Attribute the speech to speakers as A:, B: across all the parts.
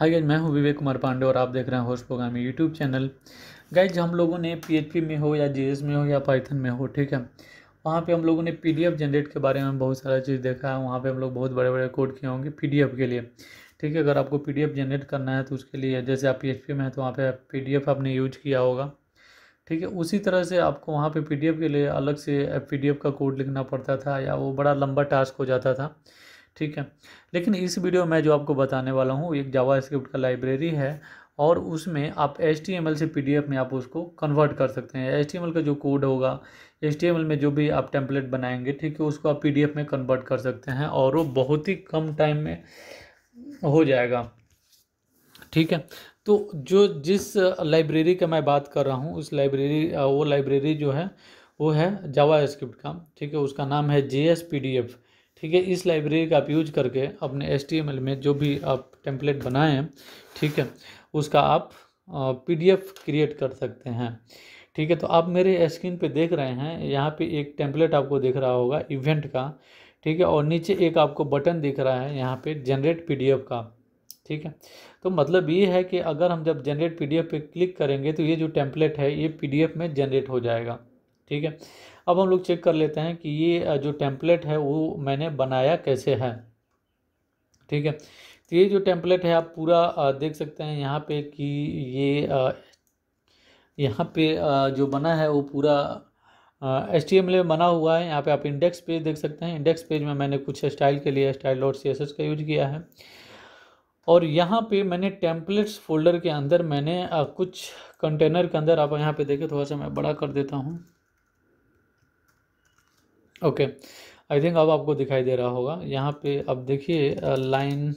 A: hi guys मैं हूं विवेक कुमार पांडे और आप देख रहे हैं host program YouTube channel guys हम लोगों ने पीएचपी में हो या एस में हो या पाइथन में हो ठीक है वहाँ पे हम लोगों ने पीडीएफ जनरेट के बारे में बहुत सारा चीज़ देखा है वहाँ पे हम लोग बहुत बड़े बड़े कोड किए होंगे एफ के लिए ठीक है अगर आपको एफ जनरेट करना है तो उसके लिए जैसे आप पी में है तो वहाँ पर एफ आपने यूज किया होगा ठीक है उसी तरह से आपको वहाँ डी एफ के लिए अलग से एफ का कोड लिखना पड़ता था या वो बड़ा लंबा टास्क हो जाता था ठीक है लेकिन इस वीडियो में जो आपको बताने वाला हूँ एक जावा स्क्रिप्ट का लाइब्रेरी है और उसमें आप एच से पी में आप उसको कन्वर्ट कर सकते हैं एच का जो कोड होगा एच में जो भी आप टेम्पलेट बनाएंगे ठीक है उसको आप पी में कन्वर्ट कर सकते हैं और वो बहुत ही कम टाइम में हो जाएगा ठीक है तो जो जिस लाइब्रेरी का मैं बात कर रहा हूँ उस लाइब्रेरी वो लाइब्रेरी जो है वो है जावा स्क्रिप्ट का ठीक है उसका नाम है J S P D F ठीक है इस लाइब्रेरी का आप यूज करके अपने एस में जो भी आप टेम्पलेट बनाए हैं ठीक है उसका आप पी क्रिएट कर सकते हैं ठीक है तो आप मेरे स्क्रीन पे देख रहे हैं यहाँ पे एक टेम्पलेट आपको दिख रहा होगा इवेंट का ठीक है और नीचे एक आपको बटन दिख रहा है यहाँ पे जनरेट पीडीएफ का ठीक है तो मतलब ये है कि अगर हम जब जनरेट पीडीएफ पे क्लिक करेंगे तो ये जो टेम्पलेट है ये पीडीएफ में जनरेट हो जाएगा ठीक है अब हम लोग चेक कर लेते हैं कि ये जो टेम्पलेट है वो मैंने बनाया कैसे है ठीक है तो ये जो टेम्पलेट है आप पूरा देख सकते हैं यहाँ पे कि ये यहाँ पे जो बना है वो पूरा एच टी एम में बना हुआ है यहाँ पे आप इंडेक्स पेज देख सकते हैं इंडेक्स पेज में मैंने कुछ स्टाइल के लिए style dot C S S का यूज किया है और यहाँ पे मैंने टेम्पलेट्स फोल्डर के अंदर मैंने कुछ कंटेनर के अंदर आप यहाँ पे देखें थोड़ा सा मैं बड़ा कर देता हूँ ओके आई थिंक अब आपको दिखाई दे रहा होगा यहाँ पे अब देखिए लाइन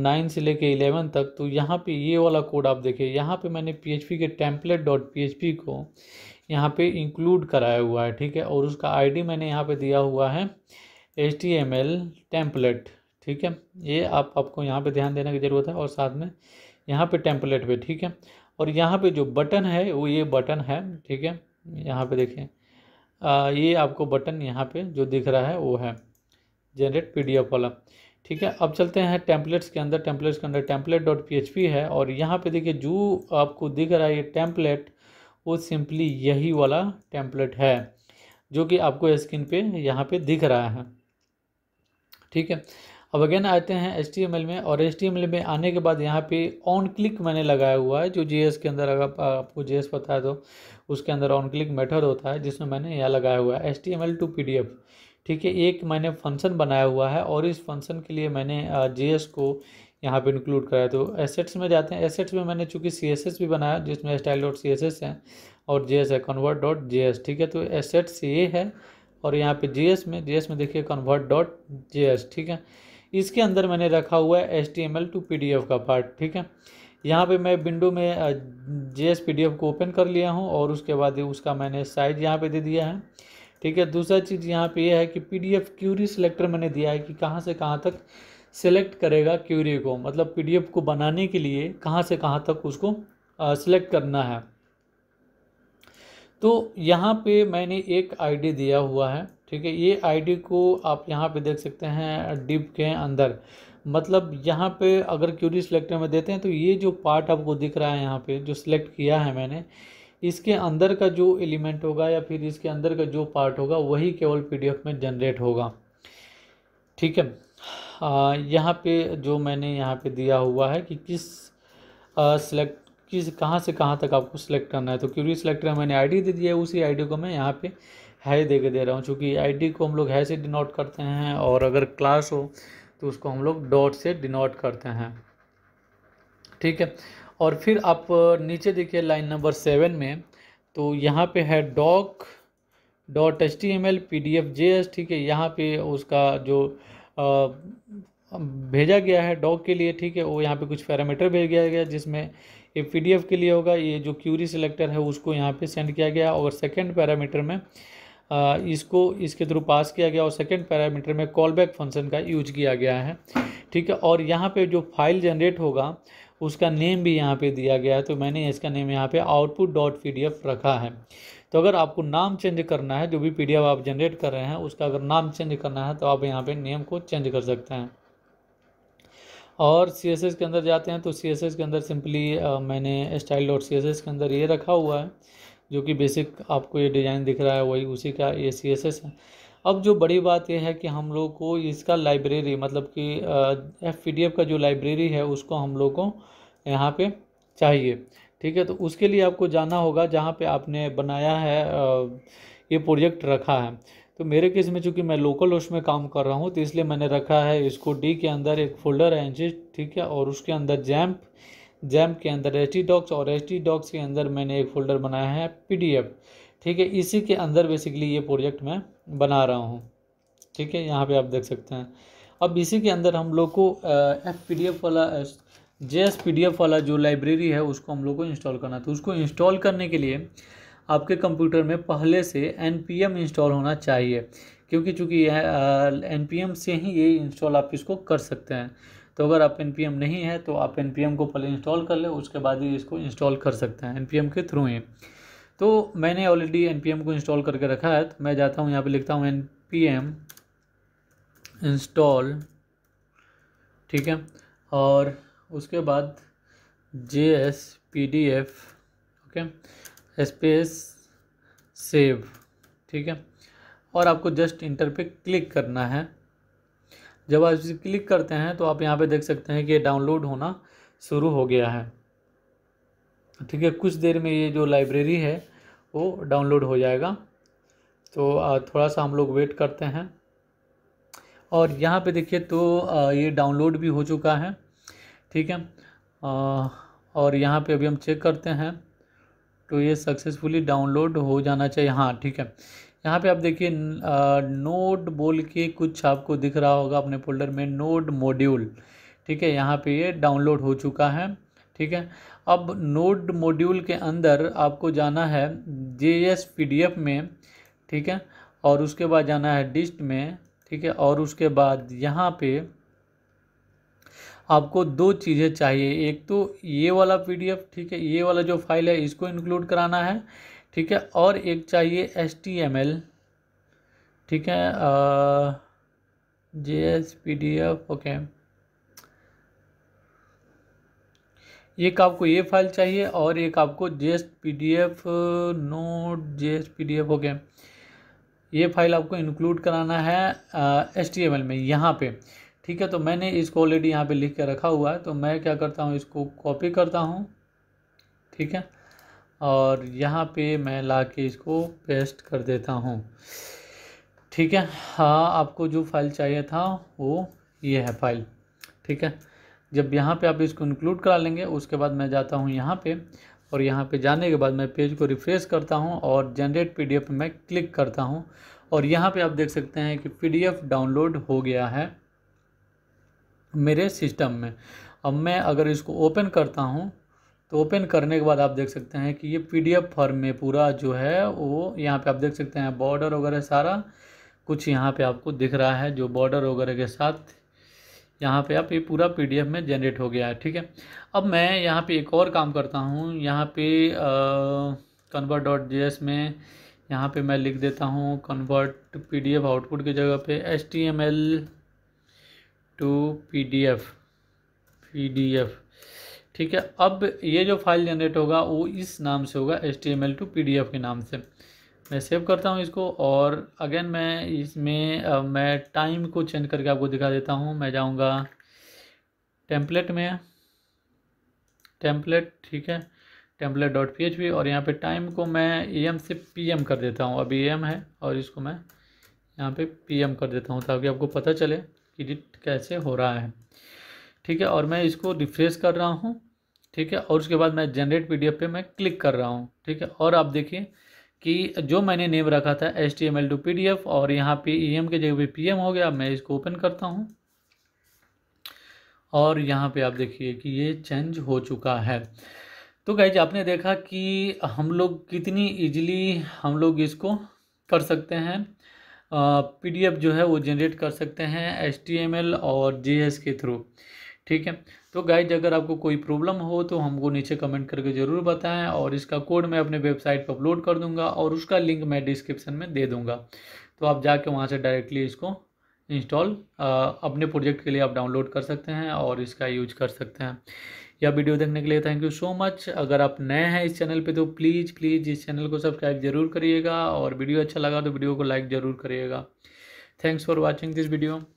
A: नाइन से लेके इलेवन तक तो यहाँ पे ये वाला कोड आप देखिए यहाँ पे मैंने पी के टेम्पलेट डॉट पी को यहाँ पे इंक्लूड कराया हुआ है ठीक है और उसका आईडी मैंने यहाँ पे दिया हुआ है H T M L template ठीक है ये आप आपको यहाँ पे ध्यान देने की ज़रूरत है और साथ में यहाँ पे टेम्पलेट पे ठीक है और यहाँ पे जो बटन है वो ये बटन है ठीक है यहाँ पे देखें आ, ये आपको बटन यहाँ पे जो दिख रहा है वो है जनरेट पीडीएफ वाला ठीक है अब चलते हैं टेम्पलेट्स के अंदर टेम्पलेट्स के अंदर टेम्पलेट डॉट पी है और यहाँ पे देखिए जो आपको दिख रहा है ये टेम्पलेट वो सिंपली यही वाला टेम्पलेट है जो कि आपको स्क्रीन पे यहाँ पे दिख रहा है ठीक है अब अगेन आते हैं एच में और एच में आने के बाद यहाँ पे ऑन क्लिक मैंने लगाया हुआ है जो जी के अंदर अगर आपको जी पता है तो उसके अंदर ऑन क्लिक मेथड होता है जिसमें मैंने यहाँ लगाया हुआ है एच टी टू पी ठीक है एक मैंने फंक्शन बनाया हुआ है और इस फंक्शन के लिए मैंने जी को यहाँ पे इंक्लूड कराया तो एसेट्स में जाते हैं एसेट्स में मैंने चूंकि सी एस एस भी बनाया जिसमें style dot C S S है और जे एस है कन्वर्ट डॉट जे एस ठीक है तो एसेट्स ये है और यहाँ पे जी एस में जी एस में देखिए कन्वर्ट डॉट जे एस ठीक है इसके अंदर मैंने रखा हुआ है एच टू पी का पार्ट ठीक है यहाँ पे मैं विंडो में जे एस को ओपन कर लिया हूँ और उसके बाद उसका मैंने साइज यहाँ पे दे दिया है ठीक है दूसरा चीज़ यहाँ पे यह है कि पी डी क्यूरी सेलेक्टर मैंने दिया है कि कहाँ से कहाँ तक सेलेक्ट करेगा क्यूरी को मतलब पी को बनाने के लिए कहाँ से कहाँ तक उसको सेलेक्ट करना है तो यहाँ पे मैंने एक आईडी दिया हुआ है ठीक है ये आईडी को आप यहाँ पे देख सकते हैं डिप के अंदर मतलब यहाँ पे अगर क्यूरी सेलेक्टर में देते हैं तो ये जो पार्ट आपको दिख रहा है यहाँ पे जो सिलेक्ट किया है मैंने इसके अंदर का जो एलिमेंट होगा या फिर इसके अंदर का जो पार्ट होगा वही केवल पीडीएफ में जनरेट होगा ठीक है यहाँ पे जो मैंने यहाँ पे दिया हुआ है कि किस सेलेक्ट किस कहाँ से कहाँ तक आपको सिलेक्ट करना है तो क्यूरी में मैंने आईडी दे दिया है उसी आईडी को मैं यहाँ पे हाई दे के दे रहा हूँ चूँकि आई को हम लोग हाई से डिनोट करते हैं और अगर क्लास हो तो उसको हम लोग डॉट से डिनोट करते हैं ठीक है और फिर आप नीचे देखिए लाइन नंबर सेवन में तो यहाँ पे है doc dot H T M L P D F J S ठीक है यहाँ पे उसका जो आ, भेजा गया है डॉक के लिए ठीक है वो यहाँ पे कुछ पैरामीटर भेज गया गया जिसमें ये पी डी एफ के लिए होगा ये जो क्यूरी सिलेक्टर है उसको यहाँ पे सेंड किया गया और सेकेंड पैरामीटर में इसको इसके थ्रू पास किया गया और सेकेंड पैरामीटर में कॉल बैक फंक्शन का यूज किया गया है ठीक है और यहाँ पे जो फाइल जनरेट होगा उसका नेम भी यहाँ पे दिया गया है तो मैंने इसका नेम यहाँ पे आउटपुट डॉट पी रखा है तो अगर आपको नाम चेंज करना है जो भी पी आप जनरेट कर रहे हैं उसका अगर नाम चेंज करना है तो आप यहाँ पर नेम को चेंज कर सकते हैं और सी एस एस के अंदर जाते हैं तो सी एस एस के अंदर सिंपली मैंने style dot C S S के अंदर ये रखा हुआ है जो कि बेसिक आपको ये डिज़ाइन दिख रहा है वही उसी का ए सी एस एस है अब जो बड़ी बात यह है कि हम लोग को इसका लाइब्रेरी मतलब कि एफ पी डी एफ का जो लाइब्रेरी है उसको हम लोग को यहाँ पे चाहिए ठीक है तो उसके लिए आपको जाना होगा जहाँ पे आपने बनाया है ये प्रोजेक्ट रखा है तो मेरे केस में चूँकि मैं लोकल होस्ट में काम कर रहा हूँ तो इसलिए मैंने रखा है इसको डी के अंदर एक फोल्डर है एंजिस ठीक है और उसके अंदर जैम्प जैम के अंदर एच डॉक्स और एच डॉक्स के अंदर मैंने एक फ़ोल्डर बनाया है पी ठीक है इसी के अंदर बेसिकली ये प्रोजेक्ट मैं बना रहा हूँ ठीक है यहाँ पे आप देख सकते हैं अब इसी के अंदर हम लोग को एफ पी वाला जे एस वाला जो लाइब्रेरी है उसको हम लोग को इंस्टॉल करना था तो उसको इंस्टॉल करने के लिए आपके कंप्यूटर में पहले से एन इंस्टॉल होना चाहिए क्योंकि चूँकि यह एन से ही ये इंस्टॉल आप इसको कर सकते हैं तो अगर आप एन नहीं है तो आप एन को पहले इंस्टॉल कर ले उसके बाद ही इसको इंस्टॉल कर सकते हैं एन के थ्रू ही तो मैंने ऑलरेडी एन को इंस्टॉल करके रखा है तो मैं जाता हूँ यहाँ पर लिखता हूँ एन इंस्टॉल ठीक है और उसके बाद J S P D F okay space save ठीक है और आपको जस्ट इंटर पे क्लिक करना है जब आप इसे क्लिक करते हैं तो आप यहाँ पे देख सकते हैं कि ये डाउनलोड होना शुरू हो गया है ठीक है कुछ देर में ये जो लाइब्रेरी है वो डाउनलोड हो जाएगा तो थोड़ा सा हम लोग वेट करते हैं और यहाँ पे देखिए तो ये डाउनलोड भी हो चुका है ठीक है और यहाँ पे अभी हम चेक करते हैं तो ये सक्सेसफुली डाउनलोड हो जाना चाहिए हाँ ठीक है यहाँ पे आप देखिए नोड बोल के कुछ आपको दिख रहा होगा अपने फोल्डर में नोड मॉड्यूल ठीक है यहाँ पे ये डाउनलोड हो चुका है ठीक है अब नोड मॉड्यूल के अंदर आपको जाना है J S P D F में ठीक है और उसके बाद जाना है डिस्ट में ठीक है और उसके बाद यहाँ पे आपको दो चीज़ें चाहिए एक तो ये वाला पी डी एफ ठीक है ये वाला जो फाइल है इसको इंक्लूड कराना है ठीक है और एक चाहिए एस टी एम एल ठीक है J S P D F okay एक आपको ये फाइल चाहिए और एक आपको J S P D F note J S P D F okay ये फाइल आपको इंक्लूड कराना है एस टी एम एल में यहाँ पे ठीक है तो मैंने इसको ऑलरेडी यहाँ पे लिख के रखा हुआ है तो मैं क्या करता हूँ इसको कॉपी करता हूँ ठीक है और यहाँ पे मैं ला के इसको पेस्ट कर देता हूँ ठीक है हाँ आपको जो फाइल चाहिए था वो ये है फाइल ठीक है जब यहाँ पे आप इसको इंक्लूड करा लेंगे उसके बाद मैं जाता हूँ यहाँ पे और यहाँ पे जाने के बाद मैं पेज को रिफ़्रेश करता हूँ और जनरेट पीडीएफ डी मैं क्लिक करता हूँ और यहाँ पे आप देख सकते हैं कि पीडीएफ डाउनलोड हो गया है मेरे सिस्टम में अब मैं अगर इसको ओपन करता हूँ तो ओपन करने के बाद आप देख सकते हैं कि ये पीडीएफ फॉर्म में पूरा जो है वो यहाँ पे आप देख सकते हैं बॉर्डर वगैरह सारा कुछ यहाँ पे आपको दिख रहा है जो बॉर्डर वगैरह के साथ यहाँ पे आप ये पूरा पीडीएफ में जनरेट हो गया है ठीक है अब मैं यहाँ पे एक और काम करता हूँ यहाँ पे कन्वर्ट डॉट जे में यहाँ पर मैं लिख देता हूँ कन्वर्ट पी आउटपुट की जगह पर H T M L to P D F P D F ठीक है अब ये जो फाइल जनरेट होगा वो इस नाम से होगा H T M L to P D F के नाम से मैं सेव करता हूँ इसको और अगेन मैं इसमें मैं टाइम को चेंज करके आपको दिखा देता हूँ मैं जाऊँगा टेम्पलेट में टेम्पलेट ठीक है template dot P H P और यहाँ पे टाइम को मैं ए एम से पी एम कर देता हूँ अभी ए एम है और इसको मैं यहाँ पे पी एम कर देता हूँ ताकि आपको पता चले कि एडिट कैसे हो रहा है ठीक है और मैं इसको रिफ्रेश कर रहा हूँ ठीक है और उसके बाद मैं जनरेट पी पे मैं क्लिक कर रहा हूँ ठीक है और आप देखिए कि जो मैंने नेम रखा था H T M L to P D F और यहाँ पे ई एम के जगह पे पी एम हो गया मैं इसको ओपन करता हूँ और यहाँ पे आप देखिए कि ये चेंज हो चुका है तो कहीं आपने देखा कि हम लोग कितनी इजीली हम लोग इसको कर सकते हैं पी डी एफ जो है वो जनरेट कर सकते हैं टी एम एल और एस के थ्रू ठीक है तो गाइज अगर आपको कोई प्रॉब्लम हो तो हमको नीचे कमेंट करके ज़रूर बताएं और इसका कोड मैं अपने वेबसाइट पर अपलोड कर दूंगा और उसका लिंक मैं डिस्क्रिप्शन में दे दूंगा तो आप जाके वहाँ से डायरेक्टली इसको इंस्टॉल अपने प्रोजेक्ट के लिए आप डाउनलोड कर सकते हैं और इसका यूज कर सकते हैं यह वीडियो देखने के लिए थैंक यू सो मच अगर आप नए हैं इस चैनल पे तो प्लीज़ प्लीज़ इस चैनल को सब्सक्राइब जरूर करिएगा और वीडियो अच्छा लगा तो वीडियो को लाइक ज़रूर करिएगा thanks for watching this video